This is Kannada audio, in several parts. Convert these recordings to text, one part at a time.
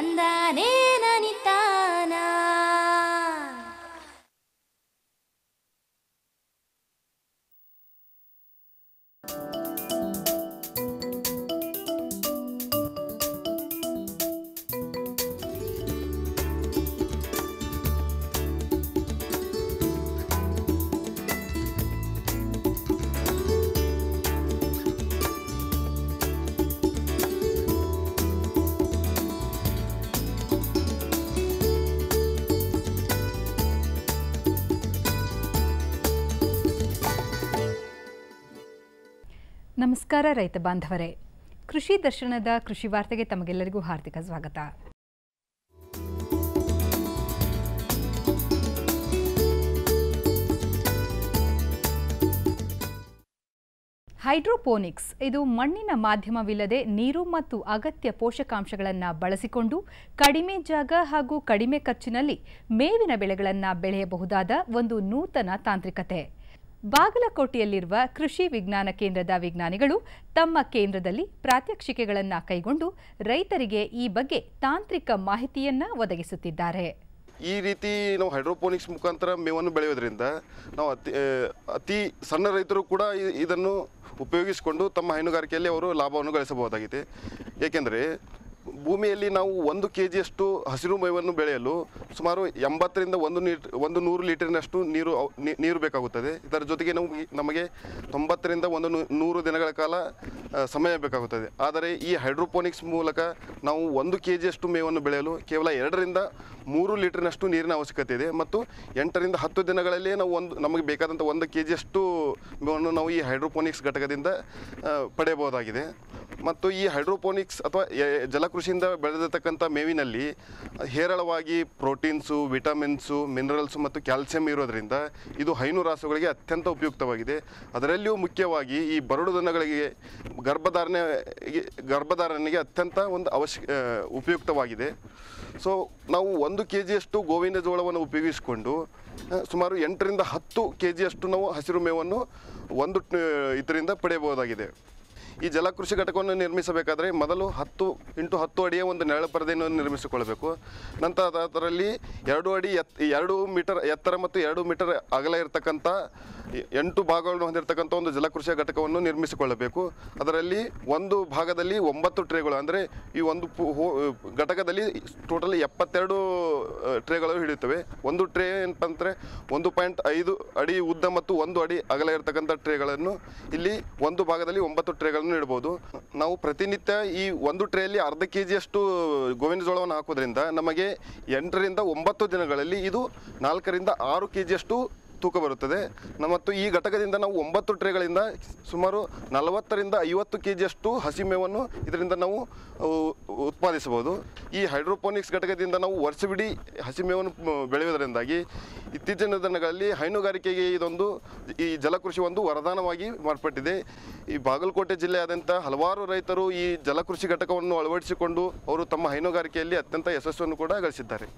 簡単に ನಮಸ್ಕಾರ ರೈತ ಬಾಂಧವರೇ ಕೃಷಿ ದರ್ಶನದ ಕೃಷಿ ವಾರ್ತೆಗೆ ತಮಗೆಲ್ಲರಿಗೂ ಹಾರ್ದಿಕ ಸ್ವಾಗತ ಹೈಡ್ರೋಪೋನಿಕ್ಸ್ ಇದು ಮಣ್ಣಿನ ಮಾಧ್ಯಮವಿಲ್ಲದೆ ನೀರು ಮತ್ತು ಅಗತ್ಯ ಪೋಷಕಾಂಶಗಳನ್ನು ಬಳಸಿಕೊಂಡು ಕಡಿಮೆ ಜಾಗ ಹಾಗೂ ಕಡಿಮೆ ಖರ್ಚಿನಲ್ಲಿ ಮೇವಿನ ಬೆಳೆಗಳನ್ನು ಬೆಳೆಯಬಹುದಾದ ಒಂದು ನೂತನ ತಾಂತ್ರಿಕತೆ ಬಾಗಲಕೋಟೆಯಲ್ಲಿರುವ ಕೃಷಿ ವಿಜ್ಞಾನ ಕೇಂದ್ರದ ವಿಜ್ಞಾನಿಗಳು ತಮ್ಮ ಕೇಂದ್ರದಲ್ಲಿ ಪ್ರಾತ್ಯಕ್ಷಿಕೆಗಳನ್ನು ಕೈಗೊಂಡು ರೈತರಿಗೆ ಈ ಬಗ್ಗೆ ತಾಂತ್ರಿಕ ಮಾಹಿತಿಯನ್ನು ಒದಗಿಸುತ್ತಿದ್ದಾರೆ ಈ ರೀತಿ ನಾವು ಹೈಡ್ರೋಪೋನಿಕ್ಸ್ ಮುಖಾಂತರ ಮೇವನ್ನು ಬೆಳೆಯೋದ್ರಿಂದ ನಾವು ಅತಿ ಅತಿ ಸಣ್ಣ ರೈತರು ಕೂಡ ಇದನ್ನು ಉಪಯೋಗಿಸಿಕೊಂಡು ತಮ್ಮ ಹೈನುಗಾರಿಕೆಯಲ್ಲಿ ಅವರು ಲಾಭವನ್ನು ಗಳಿಸಬಹುದಾಗಿದೆ ಏಕೆಂದರೆ ಭೂಮಿಯಲ್ಲಿ ನಾವು ಒಂದು ಕೆ ಜಿಯಷ್ಟು ಹಸಿರು ಮೇವನ್ನು ಬೆಳೆಯಲು ಸುಮಾರು ಎಂಬತ್ತರಿಂದ ಒಂದು ನೀರ್ ಒಂದು ನೂರು ಲೀಟರಿನಷ್ಟು ನೀರು ನೀರು ಬೇಕಾಗುತ್ತದೆ ಇದರ ಜೊತೆಗೆ ನಾವು ನಮಗೆ ತೊಂಬತ್ತರಿಂದ ಒಂದು ನೂರು ದಿನಗಳ ಕಾಲ ಸಮಯ ಬೇಕಾಗುತ್ತದೆ ಆದರೆ ಈ ಹೈಡ್ರೋಪೋನಿಕ್ಸ್ ಮೂಲಕ ನಾವು ಒಂದು ಕೆ ಜಿಯಷ್ಟು ಮೇವನ್ನು ಬೆಳೆಯಲು ಕೇವಲ ಎರಡರಿಂದ ಮೂರು ಲೀಟರ್ನಷ್ಟು ನೀರಿನ ಅವಶ್ಯಕತೆ ಇದೆ ಮತ್ತು ಎಂಟರಿಂದ ಹತ್ತು ದಿನಗಳಲ್ಲಿ ನಾವು ಒಂದು ನಮಗೆ ಬೇಕಾದಂಥ ಒಂದು ಕೆ ಜಿಯಷ್ಟು ಮೇವನ್ನು ನಾವು ಈ ಹೈಡ್ರೋಪೋನಿಕ್ಸ್ ಘಟಕದಿಂದ ಪಡೆಯಬಹುದಾಗಿದೆ ಮತ್ತು ಈ ಹೈಡ್ರೋಪೋನಿಕ್ಸ್ ಅಥವಾ ಜಲಕೃಷಿ ಕೃಷಿಯಿಂದ ಬೆಳೆದಿರ್ತಕ್ಕಂಥ ಮೇವಿನಲ್ಲಿ ಹೇರಳವಾಗಿ ಪ್ರೋಟೀನ್ಸು ವಿಟಮಿನ್ಸು ಮಿನರಲ್ಸು ಮತ್ತು ಕ್ಯಾಲ್ಸಿಯಂ ಇರೋದರಿಂದ ಇದು ಹೈನು ರಾಸುಗಳಿಗೆ ಅತ್ಯಂತ ಉಪಯುಕ್ತವಾಗಿದೆ ಅದರಲ್ಲಿಯೂ ಮುಖ್ಯವಾಗಿ ಈ ಬರಡು ದನಗಳಿಗೆ ಗರ್ಭಧಾರಣೆ ಗರ್ಭಧಾರಣೆಗೆ ಅತ್ಯಂತ ಒಂದು ಅವಶ್ಯ ಉಪಯುಕ್ತವಾಗಿದೆ ಸೊ ನಾವು ಒಂದು ಕೆ ಜಿಯಷ್ಟು ಗೋವಿನ ಜೋಳವನ್ನು ಉಪಯೋಗಿಸಿಕೊಂಡು ಸುಮಾರು ಎಂಟರಿಂದ ಹತ್ತು ಕೆ ಜಿಯಷ್ಟು ನಾವು ಹಸಿರು ಮೇವನ್ನು ಒಂದು ಇದರಿಂದ ಪಡೆಯಬಹುದಾಗಿದೆ ಈ ಜಲಕೃಷಿ ಘಟಕವನ್ನು ನಿರ್ಮಿಸಬೇಕಾದರೆ ಮೊದಲು ಹತ್ತು ಇಂಟು ಹತ್ತು ಅಡಿಯ ಒಂದು ನೆರಳು ಪರದೆಯನ್ನು ನಿರ್ಮಿಸಿಕೊಳ್ಳಬೇಕು ನಂತರ ಅದರಲ್ಲಿ ಎರಡು ಅಡಿ ಎತ್ ಎರಡು ಮೀಟರ್ ಎತ್ತರ ಮತ್ತು ಎರಡು ಮೀಟರ್ ಅಗಲ ಇರತಕ್ಕಂಥ ಎಂಟು ಭಾಗಗಳನ್ನು ಹೊಂದಿರತಕ್ಕಂಥ ಒಂದು ಜಲಕೃಷಿಯ ಘಟಕವನ್ನು ನಿರ್ಮಿಸಿಕೊಳ್ಳಬೇಕು ಅದರಲ್ಲಿ ಒಂದು ಭಾಗದಲ್ಲಿ ಒಂಬತ್ತು ಟ್ರೇಗಳು ಅಂದರೆ ಈ ಒಂದು ಘಟಕದಲ್ಲಿ ಟೋಟಲ್ ಎಪ್ಪತ್ತೆರಡು ಟ್ರೇಗಳು ಹಿಡಿಯುತ್ತವೆ ಒಂದು ಟ್ರೇ ಏನಪ್ಪ ಅಂದರೆ ಒಂದು ಪಾಯಿಂಟ್ ಐದು ಅಡಿ ಉದ್ದ ಮತ್ತು ಒಂದು ಅಡಿ ಅಗಲ ಇರತಕ್ಕಂಥ ಟ್ರೇಗಳನ್ನು ಇಲ್ಲಿ ಒಂದು ಭಾಗದಲ್ಲಿ ಒಂಬತ್ತು ಟ್ರೇಗಳನ್ನು ಇಡ್ಬೋದು ನಾವು ಪ್ರತಿನಿತ್ಯ ಈ ಒಂದು ಟ್ರೇಯಲ್ಲಿ ಅರ್ಧ ಕೆ ಜಿಯಷ್ಟು ಗೋವಿನ ಜೋಳವನ್ನು ಹಾಕೋದ್ರಿಂದ ನಮಗೆ ಎಂಟರಿಂದ ಒಂಬತ್ತು ದಿನಗಳಲ್ಲಿ ಇದು ನಾಲ್ಕರಿಂದ ಆರು ಕೆ ಜಿಯಷ್ಟು ತೂಕ ಬರುತ್ತದೆ ಮತ್ತು ಈ ಘಟಕದಿಂದ ನಾವು ಒಂಬತ್ತು ಟ್ರೇಗಳಿಂದ ಸುಮಾರು ನಲವತ್ತರಿಂದ ಐವತ್ತು ಕೆ ಜಿಯಷ್ಟು ಮೇವನ್ನು ಇದರಿಂದ ನಾವು ಉತ್ಪಾದಿಸಬಹುದು ಈ ಹೈಡ್ರೋಪೋನಿಕ್ಸ್ ಘಟಕದಿಂದ ನಾವು ವರ್ಷವಿಡೀ ಹಸಿಮೇವನ್ನು ಬೆಳೆಯುವುದರಿಂದಾಗಿ ಇತ್ತೀಚಿನ ದಿನಗಳಲ್ಲಿ ಹೈನುಗಾರಿಕೆಗೆ ಇದೊಂದು ಈ ಜಲಕೃಷಿ ಒಂದು ವರದಾನವಾಗಿ ಮಾರ್ಪಟ್ಟಿದೆ ಈ ಬಾಗಲಕೋಟೆ ಜಿಲ್ಲೆಯಾದಂಥ ಹಲವಾರು ರೈತರು ಈ ಜಲಕೃಷಿ ಘಟಕವನ್ನು ಅಳವಡಿಸಿಕೊಂಡು ಅವರು ತಮ್ಮ ಹೈನುಗಾರಿಕೆಯಲ್ಲಿ ಅತ್ಯಂತ ಯಶಸ್ಸನ್ನು ಕೂಡ ಗಳಿಸಿದ್ದಾರೆ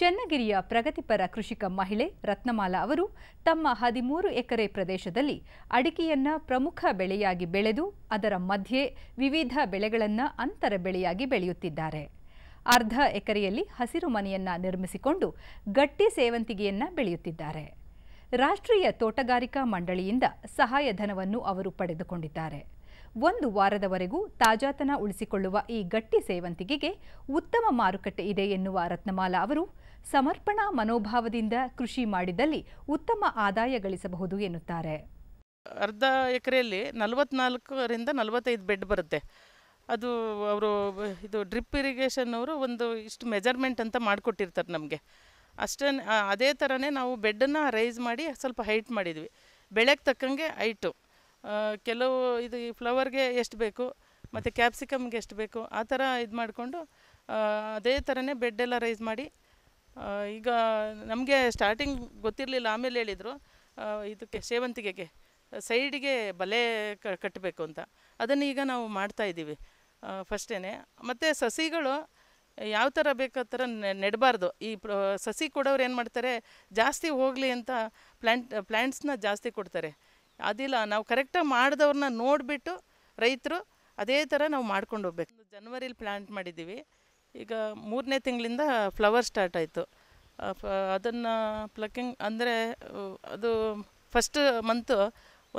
ಚನ್ನಗಿರಿಯ ಪ್ರಗತಿಪರ ಕೃಷಿಕ ಮಹಿಳೆ ರತ್ನಮಾಲಾ ಅವರು ತಮ್ಮ ಹದಿಮೂರು ಎಕರೆ ಪ್ರದೇಶದಲ್ಲಿ ಅಡಿಕೆಯನ್ನ ಪ್ರಮುಖ ಬೆಳೆಯಾಗಿ ಬೆಳೆದು ಅದರ ಮಧ್ಯೆ ವಿವಿಧ ಬೆಳೆಗಳನ್ನು ಅಂತರ ಬೆಳೆಯಾಗಿ ಬೆಳೆಯುತ್ತಿದ್ದಾರೆ ಅರ್ಧ ಎಕರೆಯಲ್ಲಿ ಹಸಿರು ಮನೆಯನ್ನ ನಿರ್ಮಿಸಿಕೊಂಡು ಗಟ್ಟಿ ಸೇವಂತಿಗೆಯನ್ನ ಬೆಳೆಯುತ್ತಿದ್ದಾರೆ ರಾಷ್ಟ್ರೀಯ ತೋಟಗಾರಿಕಾ ಮಂಡಳಿಯಿಂದ ಸಹಾಯಧನವನ್ನು ಅವರು ಪಡೆದುಕೊಂಡಿದ್ದಾರೆ ಒಂದು ವಾರದವರೆಗೂ ತಾಜಾತನ ಉಳಿಸಿಕೊಳ್ಳುವ ಈ ಗಟ್ಟಿ ಸೇವಂತಿಗೆಗೆ ಉತ್ತಮ ಮಾರುಕಟ್ಟೆ ಇದೆ ಎನ್ನುವ ರತ್ನಮಾಲಾ ಅವರು ಸಮರ್ಪಣಾ ಮನೋಭಾವದಿಂದ ಕೃಷಿ ಮಾಡಿದಲ್ಲಿ ಉತ್ತಮ ಆದಾಯ ಗಳಿಸಬಹುದು ಎನ್ನುತ್ತಾರೆ ಅರ್ಧ ಎಕರೆಯಲ್ಲಿ ನಲವತ್ನಾಲ್ಕರಿಂದ ನಲವತ್ತೈದು ಬೆಡ್ ಬರುತ್ತೆ ಅದು ಅವರು ಇದು ಡ್ರಿಪ್ ಇರಿಗೇಷನ್ ಅವರು ಒಂದು ಇಷ್ಟು ಮೆಜರ್ಮೆಂಟ್ ಅಂತ ಮಾಡಿಕೊಟ್ಟಿರ್ತಾರೆ ನಮಗೆ ಅಷ್ಟೇ ಅದೇ ಥರನೇ ನಾವು ಬೆಡ್ಡನ್ನು ರೈಸ್ ಮಾಡಿ ಸ್ವಲ್ಪ ಹೈಟ್ ಮಾಡಿದ್ವಿ ಬೆಳೆಗೆ ತಕ್ಕಂಗೆ ಹೈಟು ಕೆಲವು ಇದು ಈ ಫ್ಲವರ್ಗೆ ಎಷ್ಟು ಬೇಕು ಮತ್ತು ಕ್ಯಾಪ್ಸಿಕಮ್ಗೆ ಎಷ್ಟು ಬೇಕು ಆ ಥರ ಇದು ಮಾಡಿಕೊಂಡು ಅದೇ ಥರನೇ ಬೆಡ್ ಎಲ್ಲ ರೈಸ್ ಮಾಡಿ ಈಗ ನಮಗೆ ಸ್ಟಾರ್ಟಿಂಗ್ ಗೊತ್ತಿರಲಿಲ್ಲ ಆಮೇಲೆ ಹೇಳಿದರು ಇದಕ್ಕೆ ಸೇವಂತಿಗೆಗೆ ಸೈಡಿಗೆ ಬಲೆ ಕಟ್ಟಬೇಕು ಅಂತ ಅದನ್ನು ಈಗ ನಾವು ಮಾಡ್ತಾಯಿದ್ದೀವಿ ಫಸ್ಟೇ ಮತ್ತು ಸಸಿಗಳು ಯಾವ ಥರ ಬೇಕೋ ಥರ ನೆಡಬಾರ್ದು ಈ ಸಸಿ ಕೊಡೋರು ಏನು ಮಾಡ್ತಾರೆ ಜಾಸ್ತಿ ಹೋಗಲಿ ಅಂತ ಪ್ಲ್ಯಾಂಟ್ ಪ್ಲ್ಯಾಂಟ್ಸ್ನ ಜಾಸ್ತಿ ಕೊಡ್ತಾರೆ ಅದಿಲ್ಲ ನಾವು ಕರೆಕ್ಟಾಗಿ ಮಾಡಿದವ್ರನ್ನ ನೋಡಿಬಿಟ್ಟು ರೈತರು ಅದೇ ಥರ ನಾವು ಮಾಡ್ಕೊಂಡು ಹೋಗ್ಬೇಕು ಜನ್ವರಿಲಿ ಪ್ಲ್ಯಾಂಟ್ ಮಾಡಿದ್ದೀವಿ ಈಗ ಮೂರನೇ ತಿಂಗಳಿಂದ ಫ್ಲವರ್ ಸ್ಟಾರ್ಟ್ ಆಯಿತು ಅದನ್ನು ಪ್ಲಕ್ಕಿಂಗ್ ಅಂದರೆ ಅದು ಫಸ್ಟ್ ಮಂತು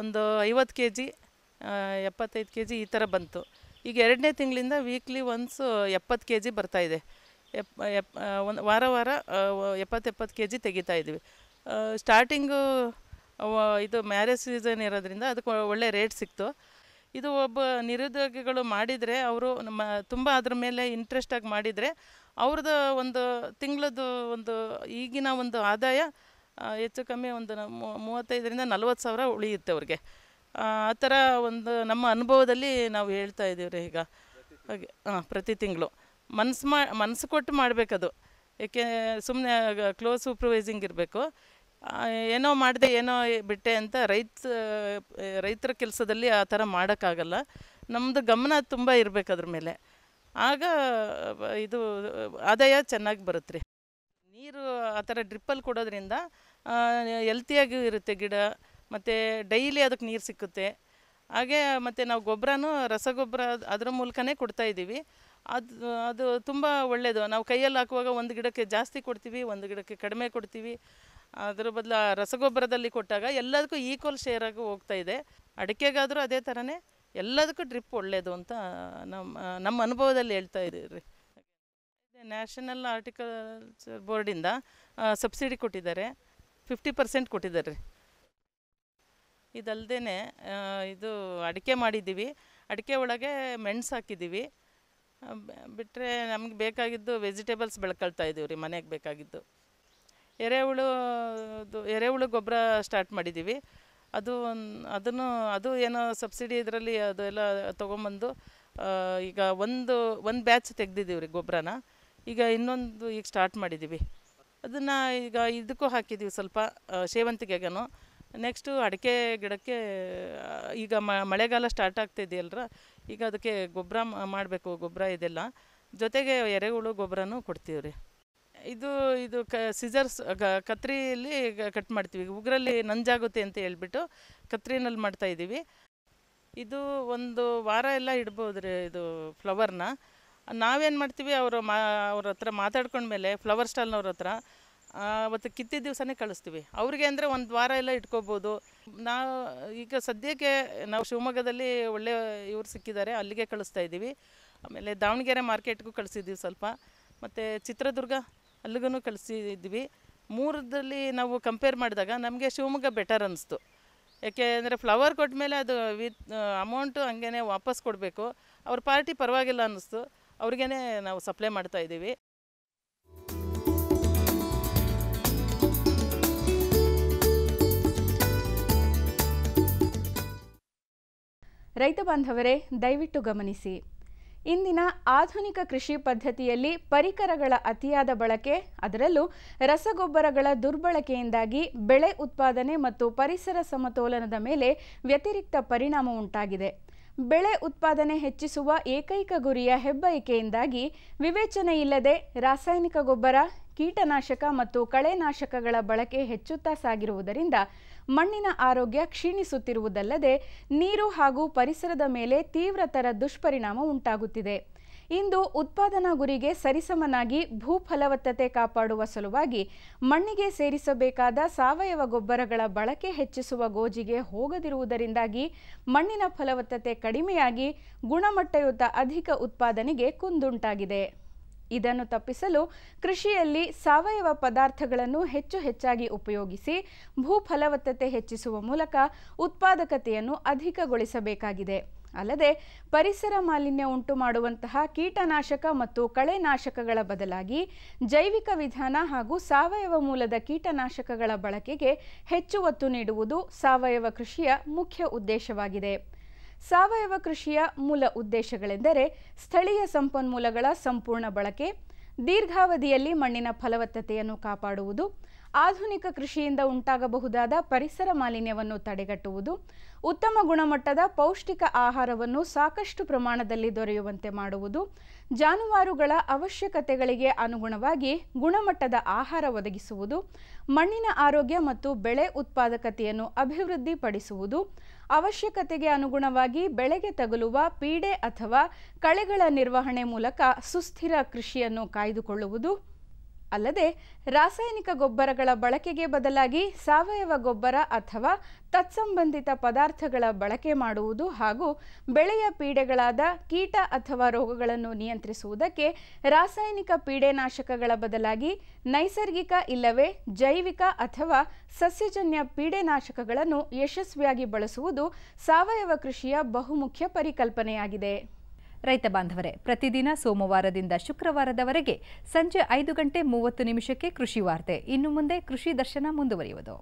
ಒಂದು ಐವತ್ತು ಕೆ ಜಿ ಎಪ್ಪತ್ತೈದು ಕೆ ಜಿ ಈ ಥರ ಬಂತು ಈಗ ಎರಡನೇ ತಿಂಗಳಿಂದ ವೀಕ್ಲಿ ಒನ್ಸು ಎಪ್ಪತ್ತು ಕೆ ಜಿ ಬರ್ತಾಯಿದೆ ಎಪ್ ಎಪ್ ಒಂದು ವಾರ ವಾರ ಎಪ್ಪತ್ತೆಪ್ಪತ್ತು ಕೆ ಜಿ ತೆಗಿತಾ ಇದ್ದೀವಿ ಸ್ಟಾರ್ಟಿಂಗು ಇದು ಮ್ಯಾರೇಜ್ ಸೀಸನ್ ಇರೋದ್ರಿಂದ ಅದಕ್ಕೆ ಒಳ್ಳೆ ರೇಟ್ ಸಿಕ್ತು ಇದು ಒಬ್ಬ ನಿರುದ್ಯೋಗಿಗಳು ಮಾಡಿದರೆ ಅವರು ನಮ್ಮ ತುಂಬ ಅದ್ರ ಮೇಲೆ ಇಂಟ್ರೆಸ್ಟಾಗಿ ಮಾಡಿದರೆ ಅವ್ರದ್ದು ಒಂದು ತಿಂಗಳದ್ದು ಒಂದು ಈಗಿನ ಒಂದು ಆದಾಯ ಹೆಚ್ಚು ಕಮ್ಮಿ ಒಂದು ಮೂವತ್ತೈದರಿಂದ ನಲ್ವತ್ತು ಸಾವಿರ ಉಳಿಯುತ್ತೆ ಅವ್ರಿಗೆ ಆ ಥರ ಒಂದು ನಮ್ಮ ಅನುಭವದಲ್ಲಿ ನಾವು ಹೇಳ್ತಾ ಇದ್ದೀವಿ ರೀ ಈಗ ಹಾಗೆ ಹಾಂ ಪ್ರತಿ ತಿಂಗಳು ಮನ್ಸು ಮಾ ಮನಸ್ಸು ಕೊಟ್ಟು ಮಾಡಬೇಕದು ಏಕೆ ಸುಮ್ಮನೆ ಕ್ಲೋಸ್ ಸೂಪರ್ವೈಸಿಂಗ್ ಇರಬೇಕು ಏನೋ ಮಾಡಿದೆ ಏನೋ ಬಿಟ್ಟೆ ಅಂತ ರೈತ ರೈತರ ಕೆಲಸದಲ್ಲಿ ಆ ಥರ ಮಾಡೋಕ್ಕಾಗಲ್ಲ ನಮ್ಮದು ಗಮನ ತುಂಬ ಇರಬೇಕು ಅದ್ರ ಮೇಲೆ ಆಗ ಇದು ಆದಾಯ ಚೆನ್ನಾಗಿ ಬರುತ್ತೆ ರೀ ನೀರು ಆ ಥರ ಡ್ರಿಪ್ಪಲ್ಲಿ ಕೊಡೋದ್ರಿಂದ ಎಲ್ತಿಯಾಗಿ ಇರುತ್ತೆ ಗಿಡ ಮತ್ತು ಡೈಲಿ ಅದಕ್ಕೆ ನೀರು ಸಿಕ್ಕುತ್ತೆ ಹಾಗೆ ಮತ್ತು ನಾವು ಗೊಬ್ಬರನೂ ರಸಗೊಬ್ಬರ ಅದರ ಮೂಲಕನೇ ಕೊಡ್ತಾಯಿದ್ದೀವಿ ಅದು ಅದು ತುಂಬ ಒಳ್ಳೆಯದು ನಾವು ಕೈಯಲ್ಲಿ ಹಾಕುವಾಗ ಒಂದು ಗಿಡಕ್ಕೆ ಜಾಸ್ತಿ ಕೊಡ್ತೀವಿ ಒಂದು ಗಿಡಕ್ಕೆ ಕಡಿಮೆ ಕೊಡ್ತೀವಿ ಅದ್ರ ಬದಲು ರಸಗೊಬ್ಬರದಲ್ಲಿ ಕೊಟ್ಟಾಗ ಎಲ್ಲದಕ್ಕೂ ಈಕ್ವಲ್ ಶೇರ್ ಆಗಿ ಹೋಗ್ತಾ ಇದೆ ಅಡಿಕೆಗಾದರೂ ಅದೇ ಥರನೇ ಎಲ್ಲದಕ್ಕೂ ಡ್ರಿಪ್ ಒಳ್ಳೆಯದು ಅಂತ ನಮ್ಮ ನಮ್ಮ ಅನುಭವದಲ್ಲಿ ಹೇಳ್ತಾ ಇದ್ದೀವಿ ನ್ಯಾಷನಲ್ ಆರ್ಟಿಕಲ್ಚರ್ ಬೋರ್ಡಿಂದ ಸಬ್ಸಿಡಿ ಕೊಟ್ಟಿದ್ದಾರೆ ಫಿಫ್ಟಿ ಪರ್ಸೆಂಟ್ ಕೊಟ್ಟಿದ್ದಾರೆ ರೀ ಇದಲ್ದೇ ಇದು ಅಡಿಕೆ ಮಾಡಿದ್ದೀವಿ ಅಡಿಕೆ ಒಳಗೆ ಮೆಣಸು ಹಾಕಿದ್ದೀವಿ ಬಿಟ್ಟರೆ ನಮ್ಗೆ ಬೇಕಾಗಿದ್ದು ವೆಜಿಟೇಬಲ್ಸ್ ಬೆಳ್ಕೊಳ್ತಾ ಇದ್ದೀವಿ ರೀ ಮನೆಗೆ ಬೇಕಾಗಿದ್ದು ಅದು ಎರೆಹುಳು ಗೊಬ್ಬರ ಸ್ಟಾರ್ಟ್ ಮಾಡಿದ್ದೀವಿ ಅದು ಒಂದು ಅದನ್ನು ಅದು ಏನೋ ಸಬ್ಸಿಡಿ ಇದರಲ್ಲಿ ಅದೆಲ್ಲ ತೊಗೊಂಬಂದು ಈಗ ಒಂದು ಒಂದು ಬ್ಯಾಚ್ ತೆಗೆದಿದ್ದೀವಿ ರೀ ಗೊಬ್ಬರನ ಈಗ ಇನ್ನೊಂದು ಈಗ ಸ್ಟಾರ್ಟ್ ಮಾಡಿದ್ದೀವಿ ಅದನ್ನು ಈಗ ಇದಕ್ಕೂ ಹಾಕಿದ್ದೀವಿ ಸ್ವಲ್ಪ ಸೇವಂತಿಗೆಗನು ನೆಕ್ಸ್ಟು ಅಡಿಕೆ ಗಿಡಕ್ಕೆ ಈಗ ಮಳೆಗಾಲ ಸ್ಟಾರ್ಟ್ ಆಗ್ತಿದೆಯಲ್ರ ಈಗ ಅದಕ್ಕೆ ಗೊಬ್ಬರ ಮಾಡಬೇಕು ಗೊಬ್ಬರ ಇದೆಲ್ಲ ಜೊತೆಗೆ ಎರೆಹುಳು ಗೊಬ್ಬರನೂ ಕೊಡ್ತೀವಿ ರೀ ಇದು ಇದು ಕ ಸಿಸರ್ಸ್ ಕತ್ರಿಯಲ್ಲಿ ಕಟ್ ಮಾಡ್ತೀವಿ ಉಗ್ರಲ್ಲಿ ನಂಜಾಗುತ್ತೆ ಅಂತ ಹೇಳ್ಬಿಟ್ಟು ಕತ್ರಿನಲ್ಲಿ ಮಾಡ್ತಾ ಇದು ಒಂದು ವಾರ ಎಲ್ಲ ಇಡ್ಬೋದು ರೀ ಇದು ಫ್ಲವರ್ನ ನಾವೇನು ಮಾಡ್ತೀವಿ ಅವರು ಮಾ ಅವ್ರ ಹತ್ರ ಮಾತಾಡ್ಕೊಂಡ್ಮೇಲೆ ಫ್ಲವರ್ ಸ್ಟಾಲ್ನವ್ರ ಹತ್ರ ಅವತ್ತು ಕಿತ್ತಿದ ದಿವಸನೇ ಕಳಿಸ್ತೀವಿ ಅವ್ರಿಗೆ ಅಂದರೆ ಒಂದು ವಾರ ಎಲ್ಲ ಇಟ್ಕೋಬೋದು ನಾವು ಈಗ ಸದ್ಯಕ್ಕೆ ನಾವು ಶಿವಮೊಗ್ಗದಲ್ಲಿ ಒಳ್ಳೆ ಇವರು ಸಿಕ್ಕಿದ್ದಾರೆ ಅಲ್ಲಿಗೆ ಕಳಿಸ್ತಾ ಇದ್ದೀವಿ ಆಮೇಲೆ ದಾವಣಗೆರೆ ಮಾರ್ಕೆಟ್ಗೂ ಕಳಿಸಿದ್ದೀವಿ ಸ್ವಲ್ಪ ಮತ್ತು ಚಿತ್ರದುರ್ಗ ಅಲ್ಲಿಗೂ ಕಲಿಸಿದ್ವಿ ಮೂರದಲ್ಲಿ ನಾವು ಕಂಪೇರ್ ಮಾಡಿದಾಗ ನಮಗೆ ಶಿವಮೊಗ್ಗ ಬೆಟರ್ ಅನ್ನಿಸ್ತು ಯಾಕೆ ಅಂದರೆ ಫ್ಲವರ್ ಕೊಟ್ಟ ಮೇಲೆ ಅದು ವಿತ್ ಅಮೌಂಟು ಹಂಗೇ ವಾಪಸ್ ಕೊಡಬೇಕು ಅವ್ರ ಪಾರ್ಟಿ ಪರವಾಗಿಲ್ಲ ಅನ್ನಿಸ್ತು ಅವ್ರಿಗೇ ನಾವು ಸಪ್ಲೈ ಮಾಡ್ತಾ ಇದ್ದೀವಿ ರೈತ ಬಾಂಧವರೇ ದಯವಿಟ್ಟು ಗಮನಿಸಿ ಇಂದಿನ ಆಧುನಿಕ ಕೃಷಿ ಪದ್ಧತಿಯಲ್ಲಿ ಪರಿಕರಗಳ ಅತಿಯಾದ ಬಳಕೆ ಅದರಲ್ಲೂ ರಸಗೊಬ್ಬರಗಳ ದುರ್ಬಳಕೆಯಿಂದಾಗಿ ಬೆಳೆ ಉತ್ಪಾದನೆ ಮತ್ತು ಪರಿಸರ ಸಮತೋಲನದ ಮೇಲೆ ವ್ಯತಿರಿಕ್ತ ಪರಿಣಾಮ ಉಂಟಾಗಿದೆ ಬೆಳೆ ಉತ್ಪಾದನೆ ಹೆಚ್ಚಿಸುವ ಏಕೈಕ ಗುರಿಯ ಹೆಬ್ಬಯಕೆಯಿಂದಾಗಿ ವಿವೇಚನೆಯಿಲ್ಲದೆ ರಾಸಾಯನಿಕ ಗೊಬ್ಬರ ಕೀಟನಾಶಕ ಮತ್ತು ಕಳೆನಾಶಕಗಳ ಬಳಕೆ ಹೆಚ್ಚುತ್ತಾ ಸಾಗಿರುವುದರಿಂದ ಮಣ್ಣಿನ ಆರೋಗ್ಯ ಕ್ಷೀಣಿಸುತ್ತಿರುವುದಲ್ಲದೆ ನೀರು ಹಾಗೂ ಪರಿಸರದ ಮೇಲೆ ತೀವ್ರತರ ದುಷ್ಪರಿಣಾಮ ಉಂಟಾಗುತ್ತಿದೆ ಇಂದು ಉತ್ಪಾದನಾ ಗುರಿಗೆ ಸರಿಸಮನಾಗಿ ಭೂ ಫಲವತ್ತತೆ ಕಾಪಾಡುವ ಸಲುವಾಗಿ ಮಣ್ಣಿಗೆ ಸೇರಿಸಬೇಕಾದ ಸಾವಯವ ಗೊಬ್ಬರಗಳ ಬಳಕೆ ಹೆಚ್ಚಿಸುವ ಗೋಜಿಗೆ ಹೋಗದಿರುವುದರಿಂದಾಗಿ ಮಣ್ಣಿನ ಫಲವತ್ತತೆ ಕಡಿಮೆಯಾಗಿ ಗುಣಮಟ್ಟಯುತ ಅಧಿಕ ಉತ್ಪಾದನೆಗೆ ಕುಂದುಂಟಾಗಿದೆ ಇದನ್ನು ತಪ್ಪಿಸಲು ಕೃಷಿಯಲ್ಲಿ ಸಾವಯವ ಪದಾರ್ಥಗಳನ್ನು ಹೆಚ್ಚು ಹೆಚ್ಚಾಗಿ ಉಪಯೋಗಿಸಿ ಭೂ ಫಲವತ್ತತೆ ಹೆಚ್ಚಿಸುವ ಮೂಲಕ ಉತ್ಪಾದಕತೆಯನ್ನು ಅಧಿಕಗೊಳಿಸಬೇಕಾಗಿದೆ ಅಲ್ಲದೆ ಪರಿಸರ ಮಾಲಿನ್ಯ ಉಂಟು ಮಾಡುವಂತಹ ಕೀಟನಾಶಕ ಮತ್ತು ಕಳೆನಾಶಕಗಳ ಬದಲಾಗಿ ಜೈವಿಕ ವಿಧಾನ ಹಾಗೂ ಸಾವಯವ ಮೂಲದ ಕೀಟನಾಶಕಗಳ ಬಳಕೆಗೆ ಹೆಚ್ಚು ಒತ್ತು ನೀಡುವುದು ಸಾವಯವ ಕೃಷಿಯ ಮುಖ್ಯ ಉದ್ದೇಶವಾಗಿದೆ ಸಾವಯವ ಕೃಷಿಯ ಮೂಲ ಉದ್ದೇಶಗಳೆಂದರೆ ಸ್ಥಳೀಯ ಸಂಪನ್ಮೂಲಗಳ ಸಂಪೂರ್ಣ ಬಳಕೆ ದೀರ್ಘಾವಧಿಯಲ್ಲಿ ಮಣ್ಣಿನ ಫಲವತ್ತತೆಯನ್ನು ಕಾಪಾಡುವುದು ಆಧುನಿಕ ಕೃಷಿಯಿಂದ ಉಂಟಾಗಬಹುದಾದ ಪರಿಸರ ಮಾಲಿನ್ಯವನ್ನು ತಡೆಗಟ್ಟುವುದು ಉತ್ತಮ ಗುಣಮಟ್ಟದ ಪೌಷ್ಟಿಕ ಆಹಾರವನ್ನು ಸಾಕಷ್ಟು ಪ್ರಮಾಣದಲ್ಲಿ ದೊರೆಯುವಂತೆ ಮಾಡುವುದು ಜಾನುವಾರುಗಳ ಅವಶ್ಯಕತೆಗಳಿಗೆ ಅನುಗುಣವಾಗಿ ಗುಣಮಟ್ಟದ ಆಹಾರ ಒದಗಿಸುವುದು ಮಣ್ಣಿನ ಆರೋಗ್ಯ ಮತ್ತು ಬೆಳೆ ಉತ್ಪಾದಕತೆಯನ್ನು ಅಭಿವೃದ್ಧಿಪಡಿಸುವುದು ಅವಶ್ಯಕತೆಗೆ ಅನುಗುಣವಾಗಿ ಬೆಳೆಗೆ ತಗುಲುವ ಪೀಡೆ ಅಥವಾ ಕಳೆಗಳ ನಿರ್ವಹಣೆ ಮೂಲಕ ಸುಸ್ಥಿರ ಕೃಷಿಯನ್ನು ಕಾಯ್ದುಕೊಳ್ಳುವುದು ಅಲ್ಲದೆ ರಾಸಾಯನಿಕ ಗೊಬ್ಬರಗಳ ಬಳಕೆಗೆ ಬದಲಾಗಿ ಸಾವಯವ ಗೊಬ್ಬರ ಅಥವಾ ತತ್ಸಂಬಂಧಿತ ಪದಾರ್ಥಗಳ ಬಳಕೆ ಮಾಡುವುದು ಹಾಗೂ ಬೆಳೆಯ ಪೀಡೆಗಳಾದ ಕೀಟ ಅಥವಾ ರೋಗಗಳನ್ನು ನಿಯಂತ್ರಿಸುವುದಕ್ಕೆ ರಾಸಾಯನಿಕ ಪೀಡೆನಾಶಕಗಳ ಬದಲಾಗಿ ನೈಸರ್ಗಿಕ ಇಲ್ಲವೇ ಜೈವಿಕ ಅಥವಾ ಸಸ್ಯಜನ್ಯ ಪೀಡೆನಾಶಕಗಳನ್ನು ಯಶಸ್ವಿಯಾಗಿ ಬಳಸುವುದು ಸಾವಯವ ಕೃಷಿಯ ಬಹುಮುಖ್ಯ ಪರಿಕಲ್ಪನೆಯಾಗಿದೆ ರೈತ ಬಾಂಧವರೇ ಪ್ರತಿದಿನ ಸೋಮವಾರದಿಂದ ಶುಕ್ರವಾರದವರೆಗೆ ಸಂಜೆ ಐದು ಗಂಟೆ ಮೂವತ್ತು ನಿಮಿಷಕ್ಕೆ ಕೃಷಿ ವಾರ್ತೆ ಇನ್ನು ಮುಂದೆ ಕೃಷಿ ದರ್ಶನ ಮುಂದುವರಿಯುವುದು